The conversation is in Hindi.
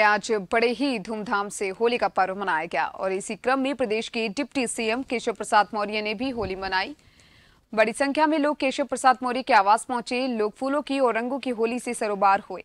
आज बड़े ही धूमधाम से होली का पर्व मनाया गया और इसी क्रम में प्रदेश के डिप्टी सीएम केशव प्रसाद मौर्य ने भी होली मनाई बड़ी संख्या में लोग केशव प्रसाद मौर्य के आवास पहुंचे लोग फूलों की और रंगों की होली से सरोबार हुए